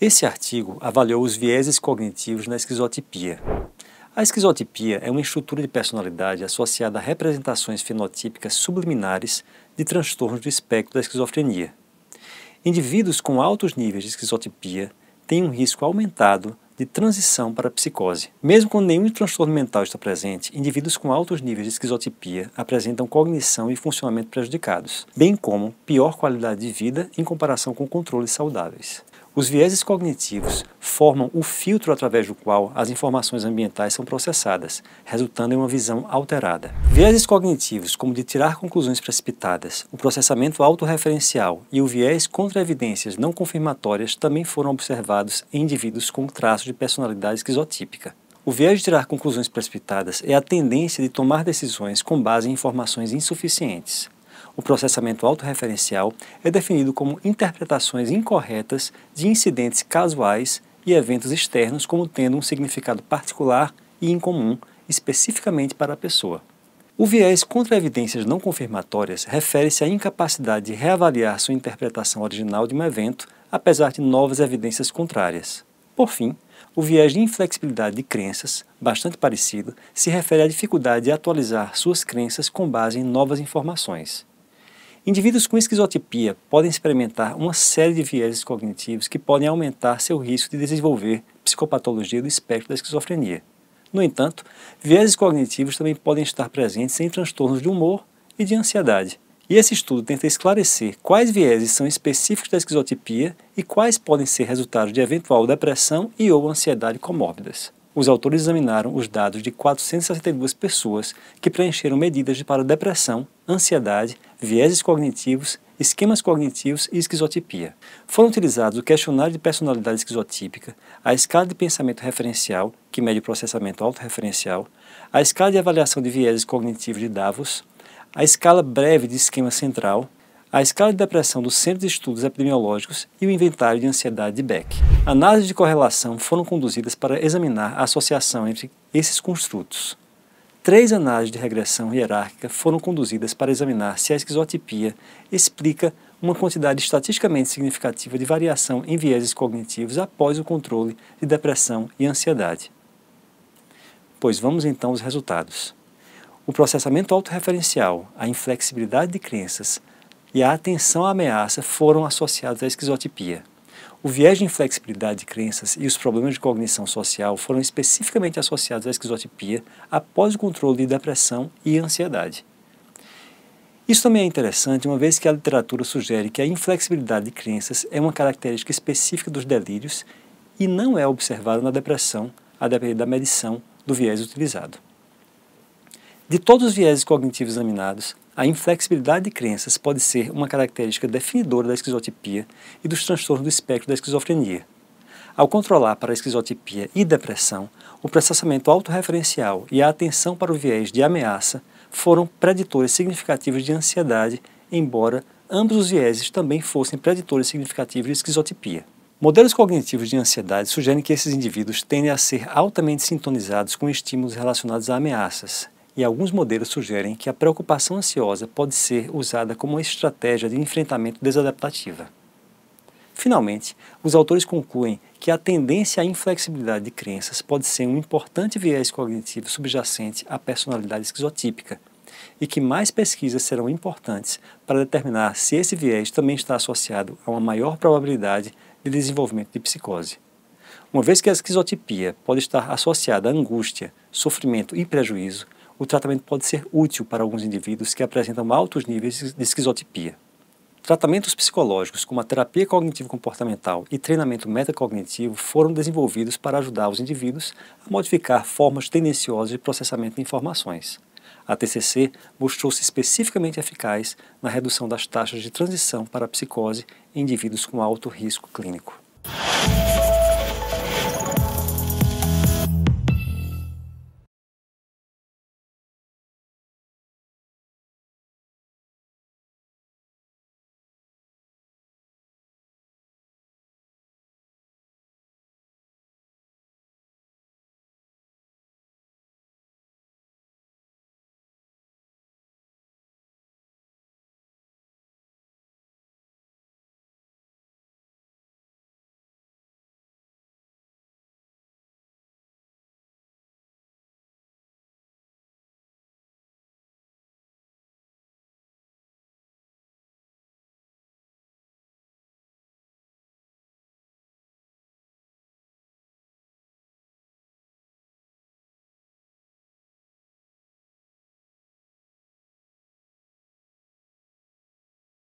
Esse artigo avaliou os vieses cognitivos na esquizotipia. A esquizotipia é uma estrutura de personalidade associada a representações fenotípicas subliminares de transtornos do espectro da esquizofrenia. Indivíduos com altos níveis de esquizotipia têm um risco aumentado de transição para a psicose. Mesmo quando nenhum transtorno mental está presente, indivíduos com altos níveis de esquizotipia apresentam cognição e funcionamento prejudicados, bem como pior qualidade de vida em comparação com controles saudáveis. Os vieses cognitivos formam o filtro através do qual as informações ambientais são processadas, resultando em uma visão alterada. Vieses cognitivos, como de tirar conclusões precipitadas, o processamento autorreferencial e o viés contra evidências não confirmatórias também foram observados em indivíduos com traços de personalidade esquizotípica. O viés de tirar conclusões precipitadas é a tendência de tomar decisões com base em informações insuficientes. O processamento autorreferencial é definido como interpretações incorretas de incidentes casuais e eventos externos como tendo um significado particular e incomum especificamente para a pessoa. O viés contra evidências não confirmatórias refere-se à incapacidade de reavaliar sua interpretação original de um evento, apesar de novas evidências contrárias. Por fim, o viés de inflexibilidade de crenças, bastante parecido, se refere à dificuldade de atualizar suas crenças com base em novas informações. Indivíduos com esquizotipia podem experimentar uma série de vieses cognitivos que podem aumentar seu risco de desenvolver psicopatologia do espectro da esquizofrenia. No entanto, vieses cognitivos também podem estar presentes em transtornos de humor e de ansiedade. E esse estudo tenta esclarecer quais vieses são específicos da esquizotipia e quais podem ser resultados de eventual depressão e ou ansiedade comórbidas os autores examinaram os dados de 462 pessoas que preencheram medidas para depressão, ansiedade, vieses cognitivos, esquemas cognitivos e esquizotipia. Foram utilizados o questionário de personalidade esquizotípica, a escala de pensamento referencial, que mede o processamento autorreferencial, a escala de avaliação de vieses cognitivos de Davos, a escala breve de esquema central, a escala de depressão do Centro de Estudos Epidemiológicos e o inventário de ansiedade de Beck. Análises de correlação foram conduzidas para examinar a associação entre esses construtos. Três análises de regressão hierárquica foram conduzidas para examinar se a esquizotipia explica uma quantidade estatisticamente significativa de variação em vieses cognitivos após o controle de depressão e ansiedade. Pois vamos então aos resultados. O processamento autorreferencial, a inflexibilidade de crenças, e a atenção à ameaça foram associados à esquizotipia. O viés de inflexibilidade de crenças e os problemas de cognição social foram especificamente associados à esquizotipia após o controle de depressão e ansiedade. Isso também é interessante, uma vez que a literatura sugere que a inflexibilidade de crenças é uma característica específica dos delírios e não é observada na depressão, a depender da medição do viés utilizado. De todos os vieses cognitivos examinados, a inflexibilidade de crenças pode ser uma característica definidora da esquizotipia e dos transtornos do espectro da esquizofrenia. Ao controlar para a esquizotipia e depressão, o processamento autorreferencial e a atenção para o viés de ameaça foram preditores significativos de ansiedade, embora ambos os vieses também fossem preditores significativos de esquizotipia. Modelos cognitivos de ansiedade sugerem que esses indivíduos tendem a ser altamente sintonizados com estímulos relacionados a ameaças, e alguns modelos sugerem que a preocupação ansiosa pode ser usada como uma estratégia de enfrentamento desadaptativa. Finalmente, os autores concluem que a tendência à inflexibilidade de crenças pode ser um importante viés cognitivo subjacente à personalidade esquizotípica, e que mais pesquisas serão importantes para determinar se esse viés também está associado a uma maior probabilidade de desenvolvimento de psicose. Uma vez que a esquizotipia pode estar associada a angústia, sofrimento e prejuízo, o tratamento pode ser útil para alguns indivíduos que apresentam altos níveis de esquizotipia. Tratamentos psicológicos, como a terapia cognitivo-comportamental e treinamento metacognitivo, foram desenvolvidos para ajudar os indivíduos a modificar formas tendenciosas de processamento de informações. A TCC mostrou-se especificamente eficaz na redução das taxas de transição para a psicose em indivíduos com alto risco clínico.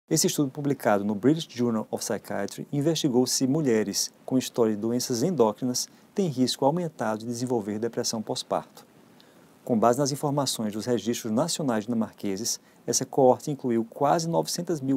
Esse estudo, publicado no British Journal of Psychiatry, investigou se mulheres com história de doenças endócrinas têm risco aumentado de desenvolver depressão pós-parto. Com base nas informações dos registros nacionais dinamarqueses, essa coorte incluiu quase 900 mil